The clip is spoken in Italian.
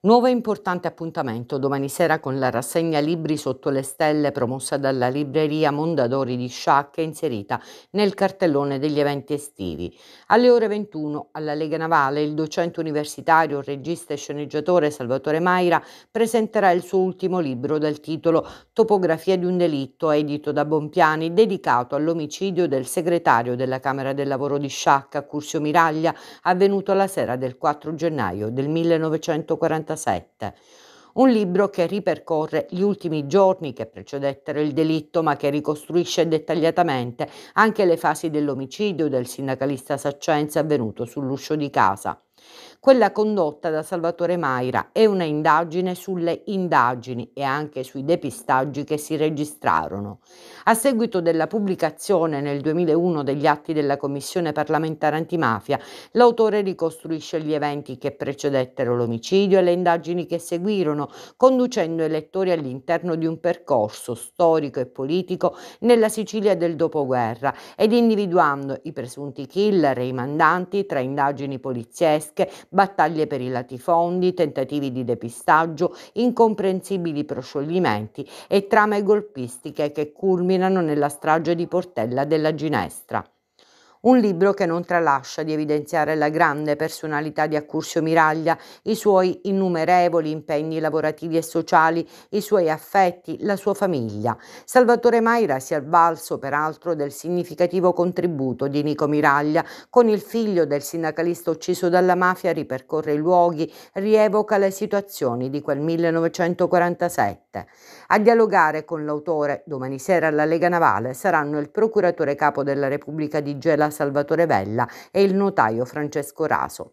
Nuovo e importante appuntamento domani sera con la rassegna Libri sotto le stelle promossa dalla libreria Mondadori di Sciacca e inserita nel cartellone degli eventi estivi. Alle ore 21 alla Lega Navale il docente universitario, regista e sceneggiatore Salvatore Maira presenterà il suo ultimo libro dal titolo Topografia di un delitto, edito da Bompiani, dedicato all'omicidio del segretario della Camera del Lavoro di Sciacca, Curzio Miraglia, avvenuto la sera del 4 gennaio del 1940. 1977. Un libro che ripercorre gli ultimi giorni che precedettero il delitto, ma che ricostruisce dettagliatamente anche le fasi dell'omicidio del sindacalista Saccenza avvenuto sull'uscio di casa. Quella condotta da Salvatore Maira è una indagine sulle indagini e anche sui depistaggi che si registrarono. A seguito della pubblicazione nel 2001 degli atti della Commissione parlamentare antimafia, l'autore ricostruisce gli eventi che precedettero l'omicidio e le indagini che seguirono, conducendo i lettori all'interno di un percorso storico e politico nella Sicilia del dopoguerra ed individuando i presunti killer e i mandanti tra indagini poliziesche pazzesche, battaglie per i latifondi, tentativi di depistaggio, incomprensibili proscioglimenti e trame golpistiche che culminano nella strage di Portella della Ginestra. Un libro che non tralascia di evidenziare la grande personalità di Accursio Miraglia, i suoi innumerevoli impegni lavorativi e sociali, i suoi affetti, la sua famiglia. Salvatore Maira si è avvalso peraltro del significativo contributo di Nico Miraglia, con il figlio del sindacalista ucciso dalla mafia ripercorre i luoghi, rievoca le situazioni di quel 1947. Trieste. A dialogare con l'autore domani sera alla Lega Navale saranno il procuratore capo della Repubblica di Gela Salvatore Vella e il notaio Francesco Raso.